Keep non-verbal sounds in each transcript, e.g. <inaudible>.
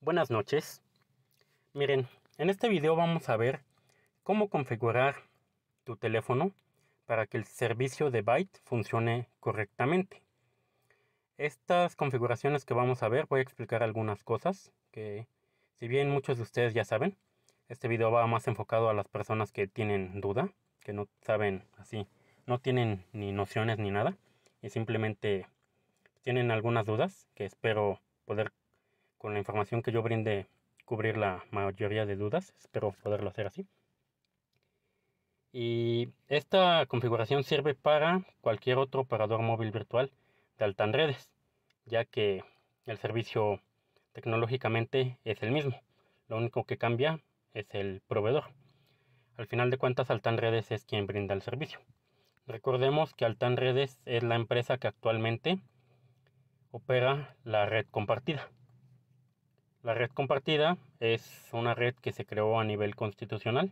Buenas noches. Miren, en este video vamos a ver cómo configurar tu teléfono para que el servicio de Byte funcione correctamente. Estas configuraciones que vamos a ver, voy a explicar algunas cosas que si bien muchos de ustedes ya saben, este video va más enfocado a las personas que tienen duda que no saben así, no tienen ni nociones ni nada y simplemente tienen algunas dudas que espero poder con la información que yo brinde cubrir la mayoría de dudas, espero poderlo hacer así. Y esta configuración sirve para cualquier otro operador móvil virtual de Altanredes, redes, ya que el servicio tecnológicamente es el mismo. Lo único que cambia es el proveedor. Al final de cuentas, Altan Redes es quien brinda el servicio. Recordemos que Altan Redes es la empresa que actualmente opera la red compartida. La red compartida es una red que se creó a nivel constitucional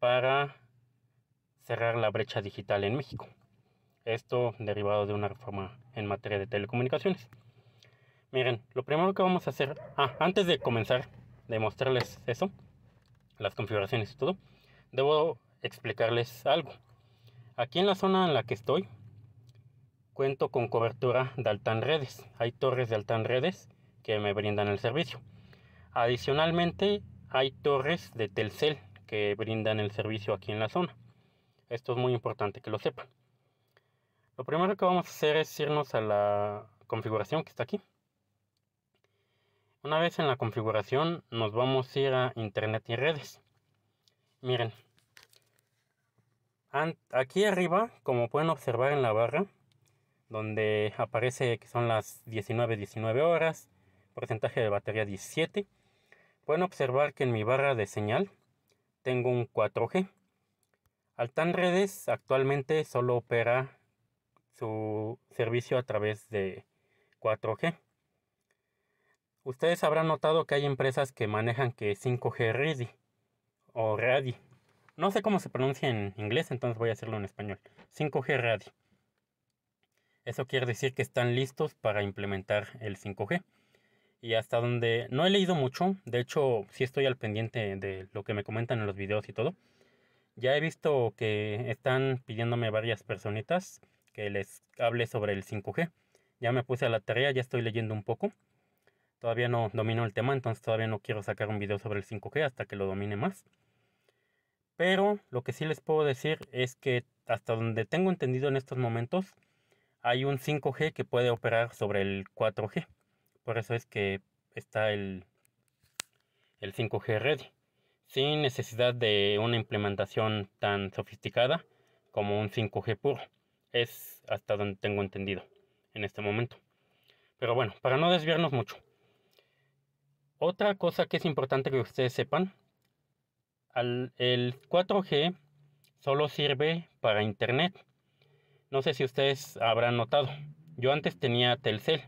para cerrar la brecha digital en México. Esto derivado de una reforma en materia de telecomunicaciones. Miren, lo primero que vamos a hacer, ah, antes de comenzar de mostrarles eso, las configuraciones y todo, debo explicarles algo. Aquí en la zona en la que estoy, cuento con cobertura de Altan Redes. Hay torres de Altan Redes que me brindan el servicio. Adicionalmente, hay torres de Telcel que brindan el servicio aquí en la zona. Esto es muy importante que lo sepan. Lo primero que vamos a hacer es irnos a la configuración que está aquí. Una vez en la configuración, nos vamos a ir a Internet y redes. Miren, aquí arriba, como pueden observar en la barra, donde aparece que son las 19, 19 horas, porcentaje de batería 17, pueden observar que en mi barra de señal tengo un 4G. Altan Redes actualmente solo opera su servicio a través de 4G. Ustedes habrán notado que hay empresas que manejan que 5G Ready o RADI. No sé cómo se pronuncia en inglés, entonces voy a hacerlo en español. 5G RADI. Eso quiere decir que están listos para implementar el 5G. Y hasta donde no he leído mucho, de hecho sí estoy al pendiente de lo que me comentan en los videos y todo. Ya he visto que están pidiéndome varias personitas que les hable sobre el 5G. Ya me puse a la tarea, ya estoy leyendo un poco. Todavía no domino el tema, entonces todavía no quiero sacar un video sobre el 5G hasta que lo domine más. Pero lo que sí les puedo decir es que hasta donde tengo entendido en estos momentos, hay un 5G que puede operar sobre el 4G. Por eso es que está el, el 5G ready. Sin necesidad de una implementación tan sofisticada como un 5G puro. Es hasta donde tengo entendido en este momento. Pero bueno, para no desviarnos mucho. Otra cosa que es importante que ustedes sepan el 4G solo sirve para internet. No sé si ustedes habrán notado. Yo antes tenía Telcel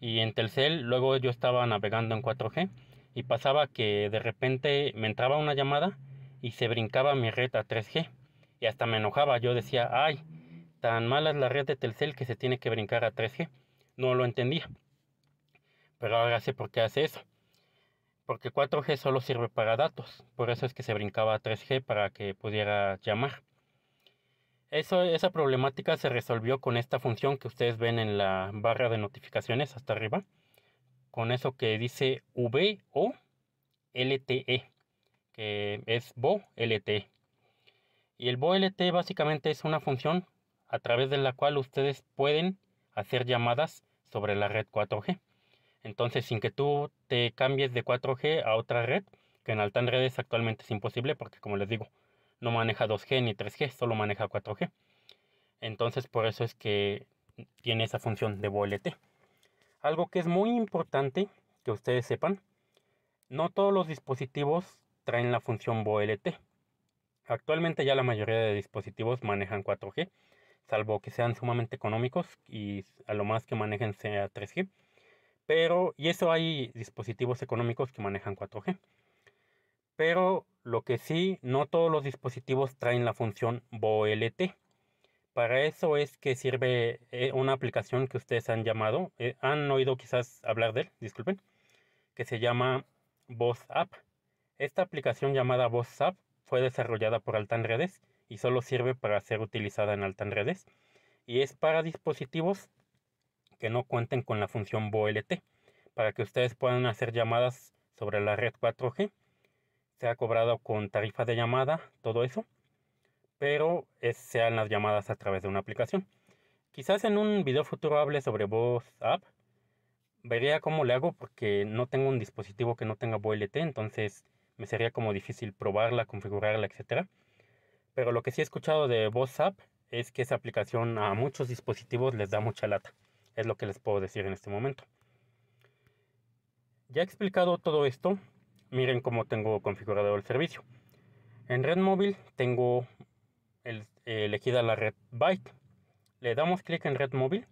y en Telcel luego yo estaba navegando en 4G y pasaba que de repente me entraba una llamada y se brincaba mi red a 3G y hasta me enojaba. Yo decía, ay, tan mala es la red de Telcel que se tiene que brincar a 3G. No lo entendía. Pero ahora sé por qué hace eso porque 4G solo sirve para datos, por eso es que se brincaba a 3G para que pudiera llamar. Eso, esa problemática se resolvió con esta función que ustedes ven en la barra de notificaciones hasta arriba, con eso que dice VOLTE, que es VOLTE. Y el VOLTE básicamente es una función a través de la cual ustedes pueden hacer llamadas sobre la red 4G. Entonces, sin que tú te cambies de 4G a otra red, que en Altan Redes actualmente es imposible porque, como les digo, no maneja 2G ni 3G, solo maneja 4G. Entonces, por eso es que tiene esa función de VLT. Algo que es muy importante que ustedes sepan, no todos los dispositivos traen la función VLT. Actualmente ya la mayoría de dispositivos manejan 4G, salvo que sean sumamente económicos y a lo más que manejen sea 3G. Pero, y eso hay dispositivos económicos que manejan 4G. Pero lo que sí, no todos los dispositivos traen la función VoLT. Para eso es que sirve eh, una aplicación que ustedes han llamado, eh, han oído quizás hablar de él, disculpen, que se llama Voz App. Esta aplicación llamada Voz App fue desarrollada por Altan Redes y solo sirve para ser utilizada en Altan Redes y es para dispositivos que no cuenten con la función VoLT para que ustedes puedan hacer llamadas sobre la red 4G. Se ha cobrado con tarifa de llamada, todo eso, pero es, sean las llamadas a través de una aplicación. Quizás en un video futuro hable sobre voz Vería cómo le hago porque no tengo un dispositivo que no tenga VOLT entonces me sería como difícil probarla, configurarla, etc. Pero lo que sí he escuchado de voz app es que esa aplicación a muchos dispositivos les da mucha lata. Es lo que les puedo decir en este momento. Ya he explicado todo esto, miren cómo tengo configurado el servicio. En red móvil tengo eh, elegida la red Byte. Le damos clic en red móvil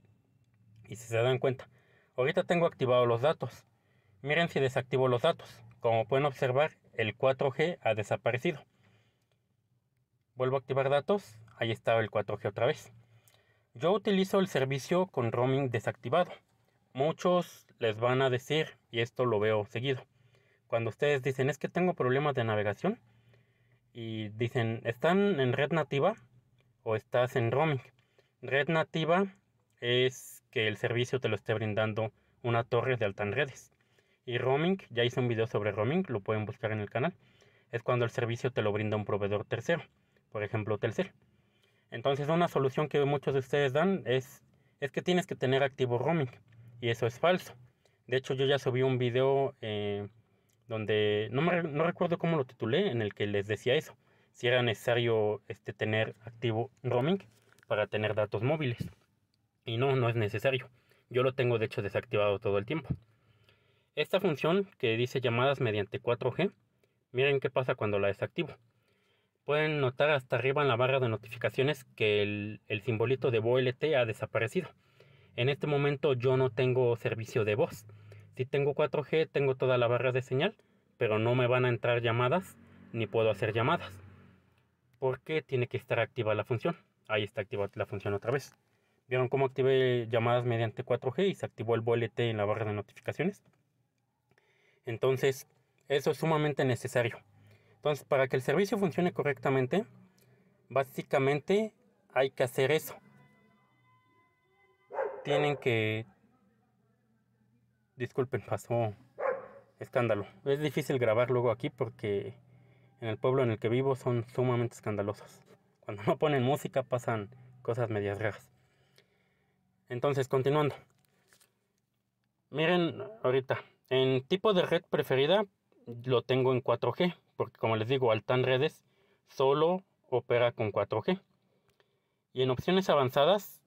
y si se dan cuenta, ahorita tengo activados los datos. Miren si desactivo los datos. Como pueden observar, el 4G ha desaparecido. Vuelvo a activar datos, ahí está el 4G otra vez. Yo utilizo el servicio con roaming desactivado. Muchos les van a decir, y esto lo veo seguido, cuando ustedes dicen es que tengo problemas de navegación y dicen están en red nativa o estás en roaming. Red nativa es que el servicio te lo esté brindando una torre de alta redes. Y roaming, ya hice un video sobre roaming, lo pueden buscar en el canal. Es cuando el servicio te lo brinda un proveedor tercero, por ejemplo Telcel. Entonces una solución que muchos de ustedes dan es, es que tienes que tener activo roaming y eso es falso. De hecho yo ya subí un video eh, donde no, recuerdo cómo lo titulé en el que les decía eso, si era necesario este, tener activo roaming para tener datos móviles. Y no, no es necesario. Yo lo tengo de hecho desactivado todo el tiempo. Esta función que dice llamadas mediante 4G, miren qué pasa cuando la desactivo pueden notar hasta arriba en la barra de notificaciones que el, simbolito de VoLTE ha desaparecido. En este momento yo no tengo servicio de voz. Si tengo 4G, tengo toda la barra de señal, pero no me van a entrar llamadas ni puedo hacer llamadas. Porque tiene que estar activa la función. Ahí está activa la función otra vez. ¿Vieron cómo activé llamadas mediante 4G y se activó el VoLTE en la barra de notificaciones? Entonces, eso es sumamente necesario. Entonces, para que el servicio funcione correctamente, básicamente hay que hacer eso. Tienen que... Disculpen, pasó escándalo. Es difícil grabar luego aquí porque en el pueblo en el que vivo son sumamente escandalosas. Cuando no ponen música pasan cosas medias raras. Entonces, continuando. Miren ahorita, en tipo de red preferida lo tengo en 4G, porque como les digo, Altan Redes solo opera con 4G. Y en opciones avanzadas,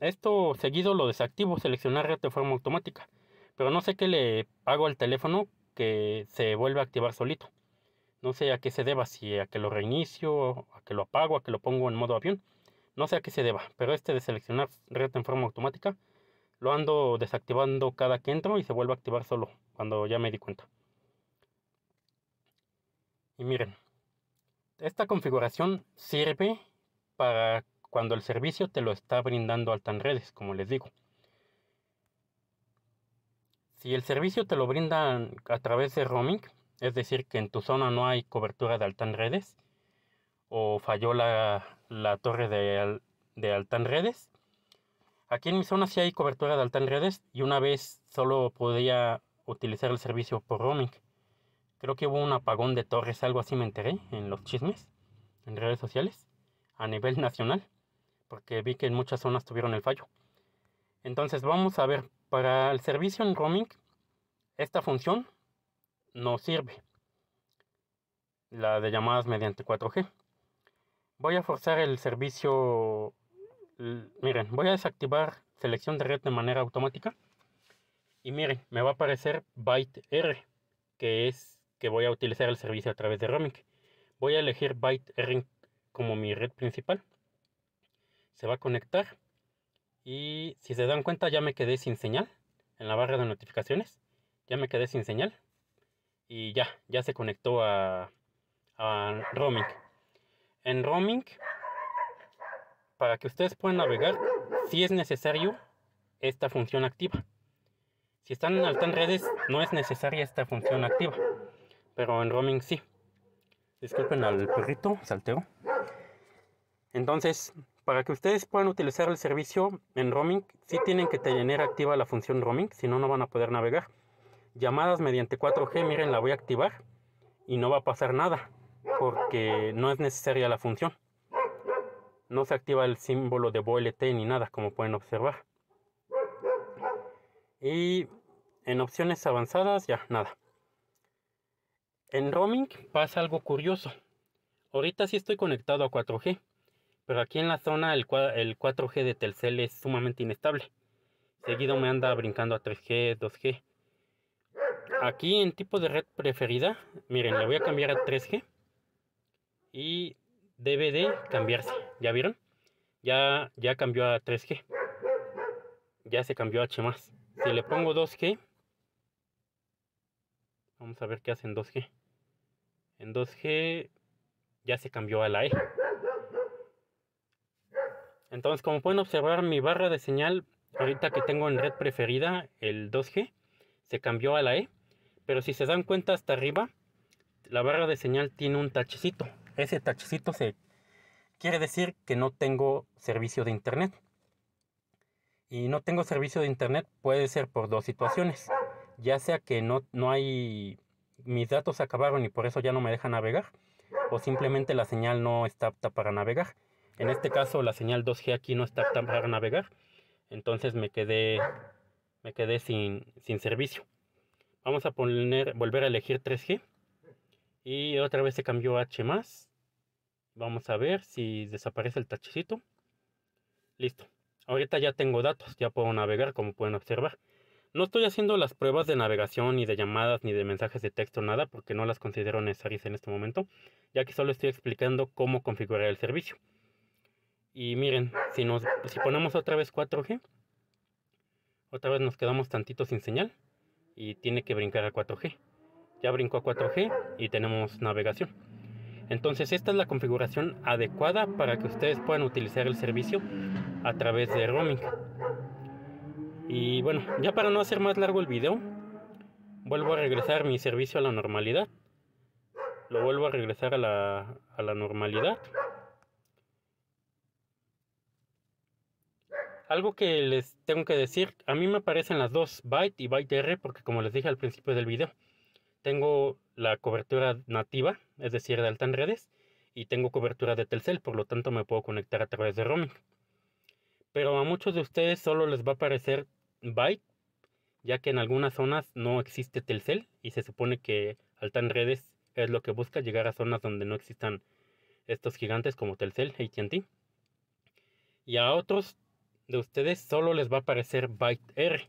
esto seguido lo desactivo, seleccionar red de forma automática. Pero no sé qué le hago al teléfono que se vuelve a activar solito. No sé a qué se deba, si a que lo reinicio, a que lo apago, a que lo pongo en modo avión. No sé a qué se deba, pero este de seleccionar red en forma automática lo ando desactivando cada que entro y se vuelve a activar solo cuando ya me di cuenta. Y miren, esta configuración sirve para cuando el servicio te lo está brindando Altan Redes, como les digo. Si el servicio te lo brindan a través de roaming, es decir, que en tu zona no hay cobertura de Altan Redes, o falló la, torre de, de Altan Redes, aquí en mi zona sí hay cobertura de Altan Redes y una vez solo podía utilizar el servicio por roaming. Creo que hubo un apagón de torres, algo así me enteré en los chismes, en redes sociales, a nivel <laughs> nacional, porque vi que en muchas zonas tuvieron el fallo. Entonces vamos a ver, para el servicio en roaming, esta función nos sirve, la de llamadas mediante 4G. Voy a forzar el servicio, miren, voy a desactivar selección de red de manera automática. Y miren, me va a aparecer byte R, que es que voy a utilizar el servicio a través de roaming. Voy a elegir Byte Ring como mi red principal. Se va a conectar. Y si se dan cuenta ya me quedé sin señal en la barra de notificaciones. Ya me quedé sin señal. Y ya, ya se conectó a, roaming. En roaming, para que ustedes puedan navegar, si es necesario esta función activa. Si están en altas redes, no es necesaria esta función activa pero en roaming sí. Disculpen al perrito salteo. Entonces, para que ustedes puedan utilizar el servicio en roaming, sí tienen que tener activa la función roaming, si no, no van a poder navegar. Llamadas mediante 4G, miren, la voy a activar y no va a pasar nada, porque no es necesaria la función. No se activa el símbolo de VLT ni nada, como pueden observar. Y en opciones avanzadas, ya, nada. En roaming pasa algo curioso. Ahorita sí estoy conectado a 4G, pero aquí en la zona el, 4G de Telcel es sumamente inestable. Seguido me anda brincando a 3G, 2G. Aquí en tipo de red preferida, miren, le voy a cambiar a 3G y debe de cambiarse. ¿Ya vieron? Ya, ya cambió a 3G. Ya se cambió a H+. Si le pongo 2G, vamos a ver qué hacen 2G. En 2G ya se cambió a la E. Entonces, como pueden observar, mi barra de señal, ahorita que tengo en red preferida, el 2G, se cambió a la E. Pero si se dan cuenta hasta arriba, la barra de señal tiene un tachecito. Ese tachecito se quiere decir que no tengo servicio de internet. Y no tengo servicio de internet puede ser por dos situaciones. Ya sea que no, no hay mis datos se acabaron y por eso ya no me deja navegar, o simplemente la señal no está apta para navegar. En este caso la señal 2G aquí no está apta para navegar, entonces me quedé, me quedé sin, servicio. Vamos a poner, volver a elegir 3G y otra vez se cambió H Vamos a ver si desaparece el tachecito. Listo. Ahorita ya tengo datos, ya puedo navegar como pueden observar. No estoy haciendo las pruebas de navegación, ni de llamadas, ni de mensajes de texto, nada, porque no las considero necesarias en este momento, ya que solo estoy explicando cómo configurar el servicio. Y miren, si, nos, si ponemos otra vez 4G, otra vez nos quedamos tantito sin señal y tiene que brincar a 4G. Ya brincó a 4G y tenemos navegación. Entonces esta es la configuración adecuada para que ustedes puedan utilizar el servicio a través de roaming. Y bueno, ya para no hacer más largo el video, vuelvo a regresar mi servicio a la normalidad. Lo vuelvo a regresar a la, normalidad. Algo que les tengo que decir, a mí me aparecen las dos Byte y Byte R porque como les dije al principio del video, tengo la cobertura nativa, es decir, de Altan Redes, y tengo cobertura de Telcel, por lo tanto me puedo conectar a través de roaming. Pero a muchos de ustedes solo les va a aparecer Byte, ya que en algunas zonas no existe Telcel y se supone que Altan Redes es lo que busca llegar a zonas donde no existan estos gigantes como Telcel, AT&T. Y a otros de ustedes solo les va a aparecer Byte R,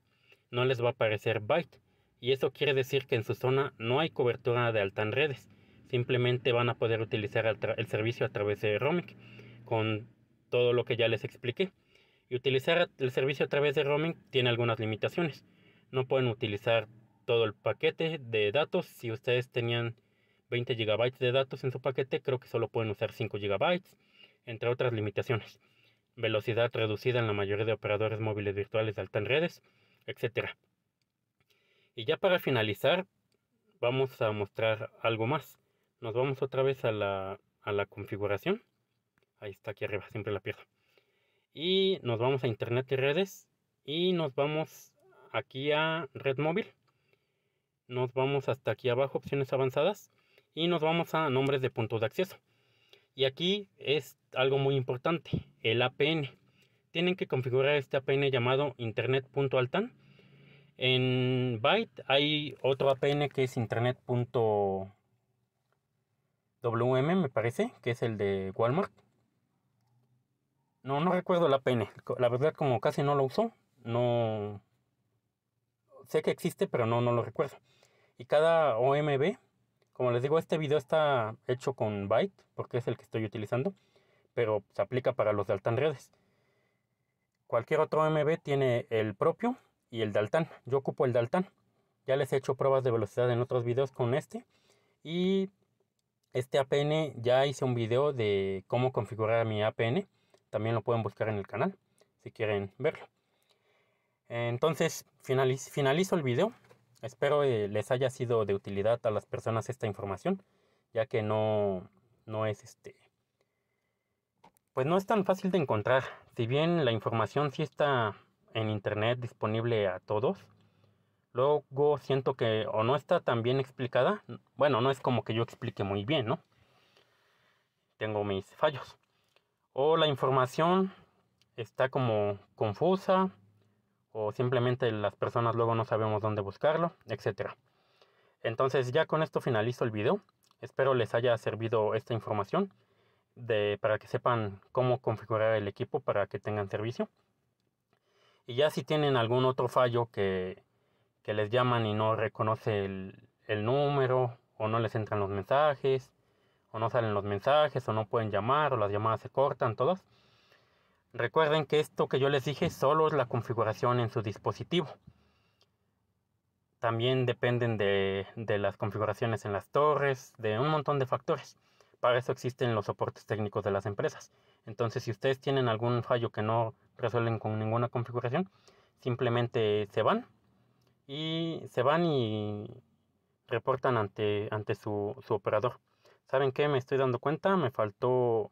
no les va a aparecer Byte. Y eso quiere decir que en su zona no hay cobertura de Altan Redes. Simplemente van a poder utilizar el, el servicio a través de Romic con todo lo que ya les expliqué. Y utilizar el servicio a través de roaming tiene algunas limitaciones. No pueden utilizar todo el paquete de datos. Si ustedes tenían 20 GB de datos en su paquete, creo que solo pueden usar 5 GB, entre otras limitaciones. Velocidad reducida en la mayoría de operadores móviles virtuales de en redes, etc. Y ya para finalizar, vamos a mostrar algo más. Nos vamos otra vez a la, a la configuración. Ahí está, aquí arriba, siempre la pierdo y nos vamos a internet y redes y nos vamos aquí a red móvil nos vamos hasta aquí abajo opciones avanzadas y nos vamos a nombres de puntos de acceso y aquí es algo muy importante el APN tienen que configurar este APN llamado internet.altan en byte hay otro APN que es internet.wm me parece que es el de Walmart no, no recuerdo la APN, La verdad, como casi no lo usó, no. Sé que existe, pero no, no lo recuerdo. Y cada OMB, como les digo, este video está hecho con Byte, porque es el que estoy utilizando, pero se aplica para los Daltan Redes. Cualquier otro OMB tiene el propio y el Daltan Yo ocupo el Daltan Ya les he hecho pruebas de velocidad en otros videos con este. Y este APN ya hice un video de cómo configurar mi APN también lo pueden buscar en el canal si quieren verlo. Entonces finalizo, el video. Espero eh, les haya sido de utilidad a las personas esta información, ya que no, no es este... Pues no es tan fácil de encontrar. Si bien la información sí está en internet disponible a todos, luego siento que o no está tan bien explicada. Bueno, no es como que yo explique muy bien, ¿no? Tengo mis fallos o la información está como confusa o simplemente las personas luego no sabemos dónde buscarlo, etc. Entonces ya con esto finalizo el video. Espero les haya servido esta información para que sepan cómo configurar el equipo para que tengan servicio. Y ya si tienen algún otro fallo que, les llaman y no reconoce el, el número o no les entran los mensajes o no salen los mensajes, o no pueden llamar, o las llamadas se cortan, todos. Recuerden que esto que yo les dije solo es la configuración en su dispositivo. También dependen de, las configuraciones en las torres, de un montón de factores. Para eso existen los soportes técnicos de las empresas. Entonces, si ustedes tienen algún fallo que no resuelven con ninguna configuración, simplemente se van y se van y reportan ante, ante su, su operador. ¿Saben qué? Me estoy dando cuenta, me faltó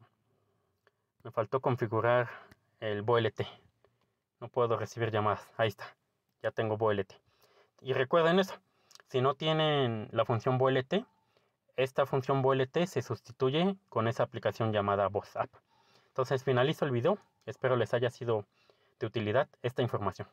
me faltó configurar el VLT. No puedo recibir llamadas. Ahí está. Ya tengo VLT. Y recuerden eso. Si no tienen la función VLT, esta función VLT se sustituye con esa aplicación llamada VozApp. Entonces finalizo el video. Espero les haya sido de utilidad esta información.